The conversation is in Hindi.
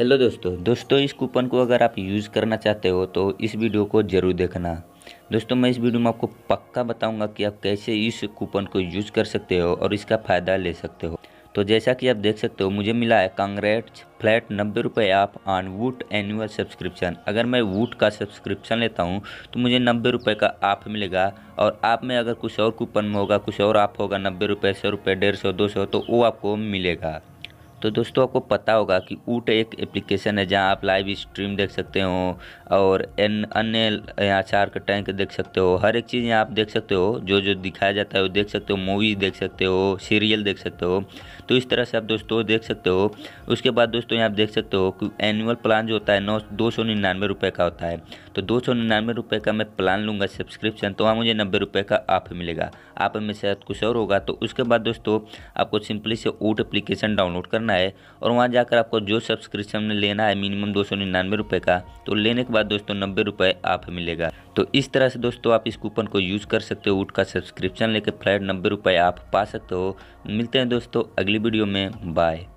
हेलो दोस्तों दोस्तों इस कूपन को अगर आप यूज़ करना चाहते हो तो इस वीडियो को ज़रूर देखना दोस्तों मैं इस वीडियो में आपको पक्का बताऊंगा कि आप कैसे इस कूपन को यूज़ कर सकते हो और इसका फ़ायदा ले सकते हो तो जैसा कि आप देख सकते हो मुझे मिला है कांग्रेट्स फ्लैट नब्बे रुपये आप ऑन वूट एनुअल सब्सक्रिप्शन अगर मैं वूट का सब्सक्रिप्शन लेता हूँ तो मुझे नब्बे रुपये का आप मिलेगा और आप में अगर कुछ और कूपन में होगा कुछ और आप होगा नब्बे रुपये सौ रुपये डेढ़ सौ दो सौ तो वो आपको मिलेगा तो दोस्तों आपको पता होगा कि ऊट एक एप्लीकेशन है जहां आप लाइव स्ट्रीम देख सकते हो और अन्य यहाँ शार्क टैंक देख सकते हो हर एक चीज़ यहाँ आप देख सकते हो जो जो दिखाया जाता है वो देख सकते हो मूवीज़ देख सकते हो सीरियल देख सकते हो तो इस तरह से आप दोस्तों देख सकते हो उसके बाद दोस्तों यहाँ आप देख सकते हो कि एनुअल प्लान जो होता है नौ दो सौ निन्यानवे रुपये का होता है तो दो सौ निन्यानवे रुपये का मैं प्लान लूँगा सब्सक्रिप्शन तो वहाँ मुझे नब्बे रुपये का ऑफ मिलेगा आप में शायद कुछ और होगा तो उसके बाद दोस्तों आपको सिंपली से ऊट एप्लीकेशन डाउनलोड करना है और वहाँ जाकर आपको जो सब्सक्रिप्शन लेना है मिनिमम दो सौ निन्यानवे रुपये का तो लेने के बाद दोस्तों नब्बे रुपये आप मिलेगा तो इस तरह से दोस्तों आप इस कूपन को यूज़ कर सकते हो ऊट का सब्सक्रिप्शन लेकर फ्लैट नब्बे रुपये आप पा सकते हो मिलते हैं दोस्तों अगली वीडियो में बाय